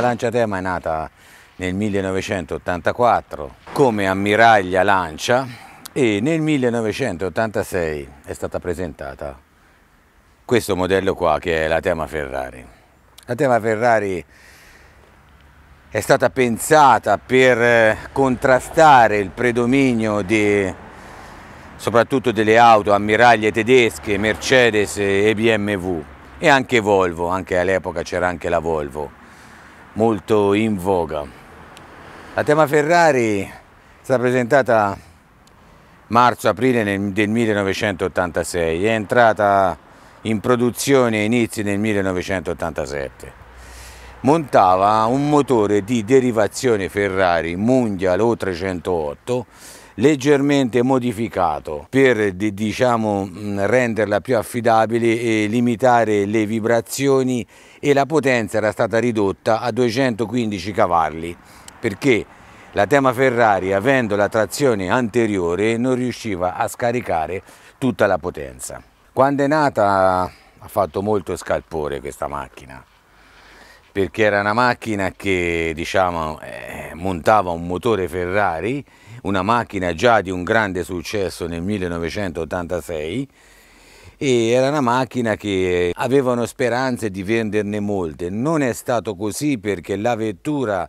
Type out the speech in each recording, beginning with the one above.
La Lancia Tema è nata nel 1984 come ammiraglia Lancia e nel 1986 è stata presentata questo modello qua che è la Tema Ferrari. La Tema Ferrari è stata pensata per eh, contrastare il predominio di, soprattutto delle auto ammiraglie tedesche, Mercedes e BMW e anche Volvo, anche all'epoca c'era anche la Volvo molto in voga. La tema Ferrari è stata presentata marzo-aprile del 1986 è entrata in produzione inizi nel 1987. Montava un motore di derivazione Ferrari Mundial O308 leggermente modificato per diciamo, mm, renderla più affidabile e limitare le vibrazioni e la potenza era stata ridotta a 215 cavalli perché la tema Ferrari avendo la trazione anteriore non riusciva a scaricare tutta la potenza. Quando è nata ha fatto molto scalpore questa macchina perché era una macchina che diciamo, eh, montava un motore Ferrari una macchina già di un grande successo nel 1986 e era una macchina che avevano speranze di venderne molte. Non è stato così perché la vettura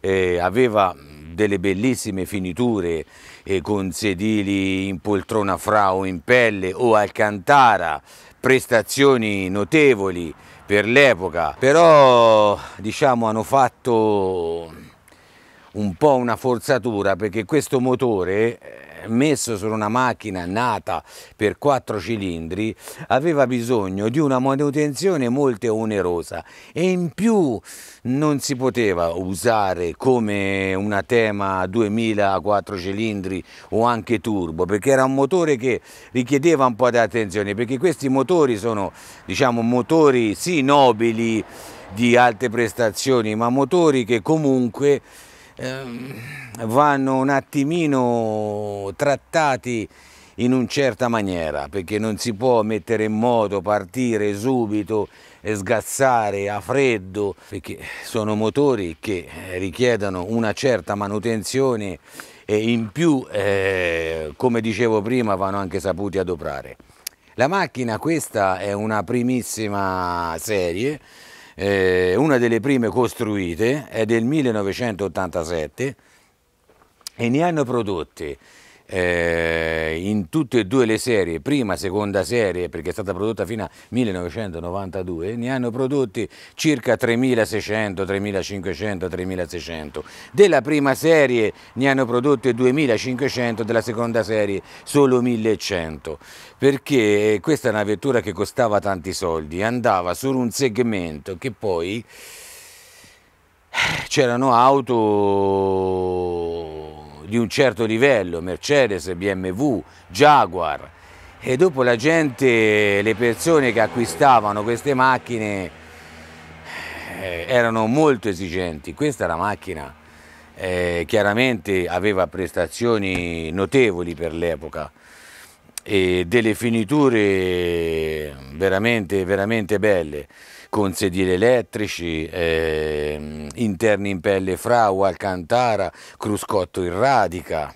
eh, aveva delle bellissime finiture eh, con sedili in poltrona fra o in pelle o alcantara, prestazioni notevoli per l'epoca, però diciamo hanno fatto un po' una forzatura perché questo motore eh, messo su una macchina nata per quattro cilindri aveva bisogno di una manutenzione molto onerosa e in più non si poteva usare come una tema 2000 quattro cilindri o anche turbo perché era un motore che richiedeva un po' di attenzione perché questi motori sono diciamo motori sì nobili di alte prestazioni ma motori che comunque Ehm, vanno un attimino trattati in una certa maniera perché non si può mettere in moto, partire subito e sgazzare a freddo perché sono motori che eh, richiedono una certa manutenzione e in più eh, come dicevo prima vanno anche saputi adoprare. La macchina questa è una primissima serie eh, una delle prime costruite, è del 1987 e ne hanno prodotte eh, in tutte e due le serie, prima e seconda serie, perché è stata prodotta fino a 1992, ne hanno prodotti circa 3.600, 3.500, 3.600. Della prima serie ne hanno prodotti 2.500, della seconda serie solo 1.100, perché questa è una vettura che costava tanti soldi, andava su un segmento che poi eh, c'erano auto di un certo livello, Mercedes, BMW, Jaguar e dopo la gente, le persone che acquistavano queste macchine eh, erano molto esigenti, questa è la macchina eh, chiaramente aveva prestazioni notevoli per l'epoca e delle finiture veramente, veramente belle con sedili elettrici, eh, interni in pelle frau, alcantara, cruscotto in radica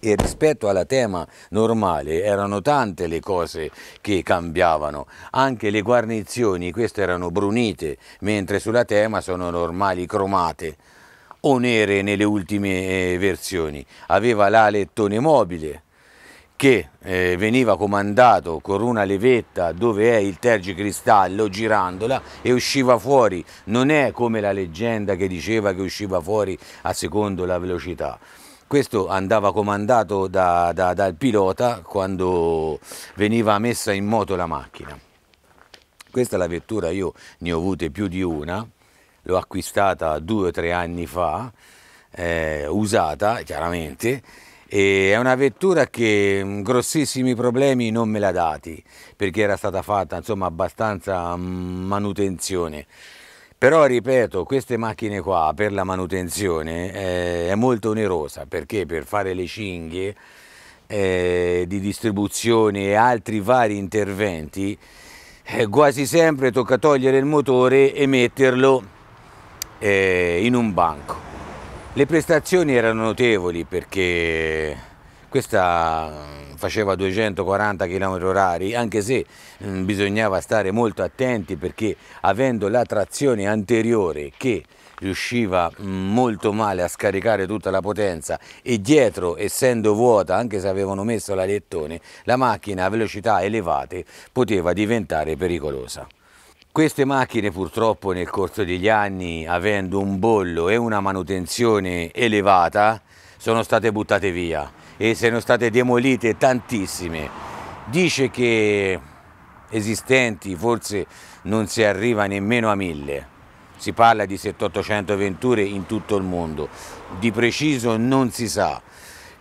e rispetto alla tema normale erano tante le cose che cambiavano, anche le guarnizioni, queste erano brunite, mentre sulla tema sono normali cromate o nere nelle ultime eh, versioni, aveva l'alettone mobile che eh, veniva comandato con una levetta dove è il tergicristallo girandola e usciva fuori, non è come la leggenda che diceva che usciva fuori a secondo la velocità. Questo andava comandato da, da, dal pilota quando veniva messa in moto la macchina. Questa è la vettura, io ne ho avute più di una, l'ho acquistata due o tre anni fa, eh, usata chiaramente, e è una vettura che mm, grossissimi problemi non me l'ha dati perché era stata fatta insomma abbastanza mm, manutenzione però ripeto queste macchine qua per la manutenzione eh, è molto onerosa perché per fare le cinghie eh, di distribuzione e altri vari interventi eh, quasi sempre tocca togliere il motore e metterlo eh, in un banco le prestazioni erano notevoli perché questa mm, faceva 240 km h anche se mm, bisognava stare molto attenti perché avendo la trazione anteriore che riusciva mm, molto male a scaricare tutta la potenza e dietro essendo vuota anche se avevano messo l'alettone la macchina a velocità elevate poteva diventare pericolosa. Queste macchine purtroppo nel corso degli anni, avendo un bollo e una manutenzione elevata, sono state buttate via e sono state demolite tantissime. Dice che esistenti forse non si arriva nemmeno a mille, si parla di 700-800 vetture in tutto il mondo, di preciso non si sa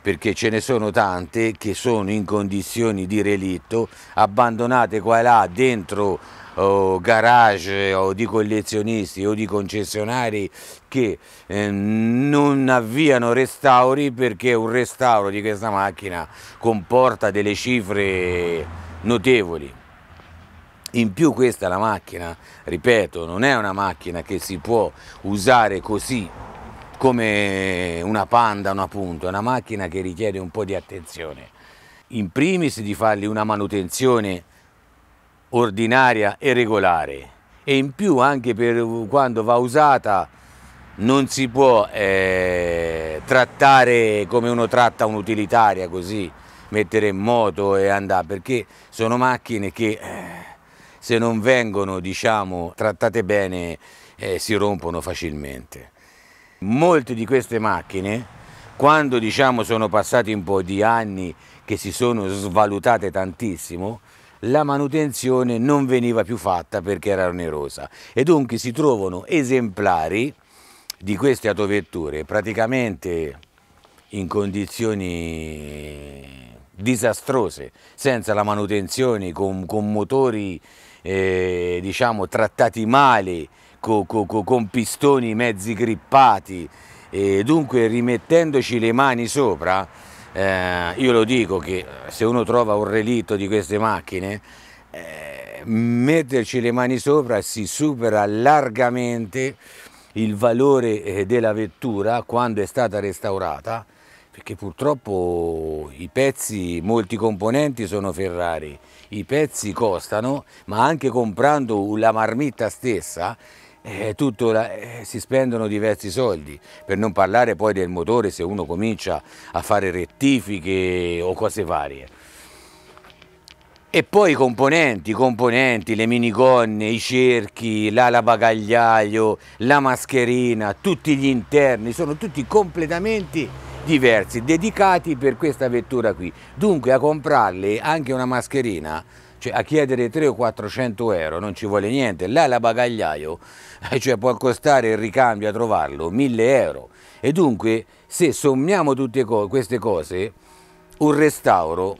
perché ce ne sono tante che sono in condizioni di relitto, abbandonate qua e là dentro o garage o di collezionisti o di concessionari che eh, non avviano restauri perché un restauro di questa macchina comporta delle cifre notevoli. In più questa è la macchina, ripeto, non è una macchina che si può usare così come una panda, una punta, è una macchina che richiede un po' di attenzione. In primis di fargli una manutenzione ordinaria e regolare e in più anche per quando va usata non si può eh, trattare come uno tratta un'utilitaria così mettere in moto e andare perché sono macchine che eh, se non vengono diciamo trattate bene eh, si rompono facilmente molte di queste macchine quando diciamo sono passati un po' di anni che si sono svalutate tantissimo la manutenzione non veniva più fatta perché era onerosa e dunque si trovano esemplari di queste autovetture praticamente in condizioni disastrose, senza la manutenzione, con, con motori eh, diciamo, trattati male, co, co, con pistoni mezzi grippati, e dunque rimettendoci le mani sopra eh, io lo dico che se uno trova un relitto di queste macchine, eh, metterci le mani sopra si supera largamente il valore eh, della vettura quando è stata restaurata, perché purtroppo i pezzi, molti componenti sono Ferrari, i pezzi costano, ma anche comprando la marmitta stessa eh, la, eh, si spendono diversi soldi, per non parlare poi del motore se uno comincia a fare rettifiche o cose varie. E poi i componenti, i componenti, le minigonne, i cerchi, l'ala bagagliaio, la mascherina, tutti gli interni, sono tutti completamente diversi, dedicati per questa vettura qui. Dunque a comprarle anche una mascherina cioè, a chiedere 300 o 400 euro non ci vuole niente, là la bagagliaio eh, cioè, può costare il ricambio a trovarlo 1000 euro e dunque se sommiamo tutte queste cose un restauro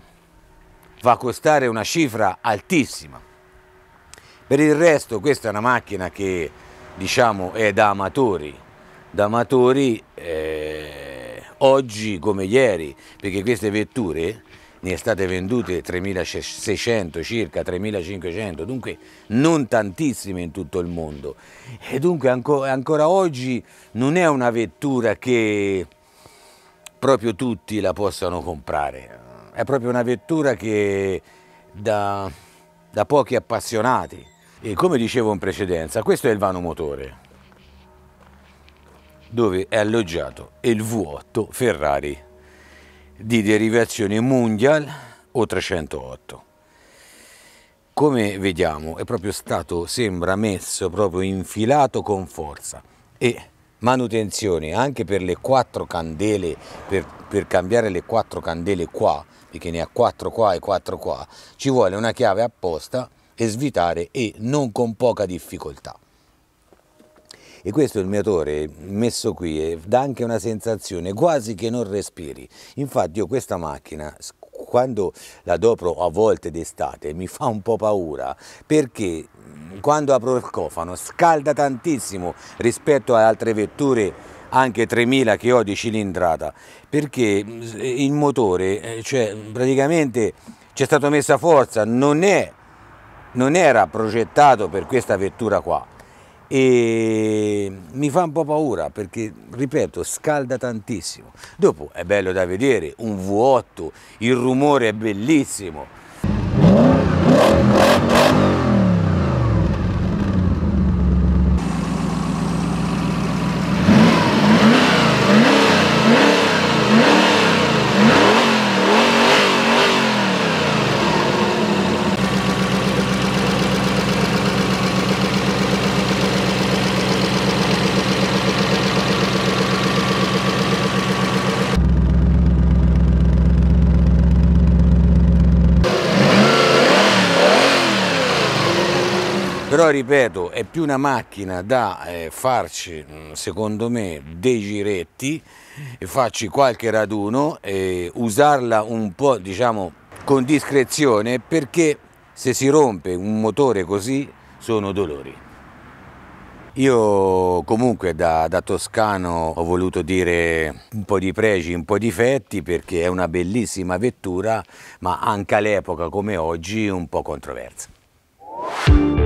va a costare una cifra altissima. Per il resto questa è una macchina che diciamo è da amatori, da amatori eh, oggi come ieri, perché queste vetture ne è state vendute 3.600 circa, 3.500, dunque non tantissime in tutto il mondo. E dunque ancora oggi non è una vettura che proprio tutti la possano comprare, è proprio una vettura che da, da pochi appassionati. E come dicevo in precedenza, questo è il vano motore dove è alloggiato il V8 Ferrari di derivazione mondial o 308. Come vediamo è proprio stato, sembra messo proprio infilato con forza e manutenzione anche per le quattro candele, per, per cambiare le quattro candele qua, perché ne ha quattro qua e quattro qua, ci vuole una chiave apposta e svitare e non con poca difficoltà e questo il miatore messo qui dà anche una sensazione quasi che non respiri. Infatti io questa macchina quando la dopro a volte d'estate mi fa un po' paura perché mm, quando apro il cofano scalda tantissimo rispetto ad altre vetture anche 3000 che ho di cilindrata perché mm, il motore eh, cioè, praticamente c'è stata messa forza non, è, non era progettato per questa vettura qua e mi fa un po' paura perché, ripeto, scalda tantissimo. Dopo è bello da vedere, un V8, il rumore è bellissimo. però ripeto è più una macchina da eh, farci mm, secondo me dei giretti e farci qualche raduno e usarla un po' diciamo con discrezione perché se si rompe un motore così sono dolori. Io comunque da, da, toscano ho voluto dire un po' di pregi, un po' di difetti perché è una bellissima vettura ma anche all'epoca come oggi un po' controversa.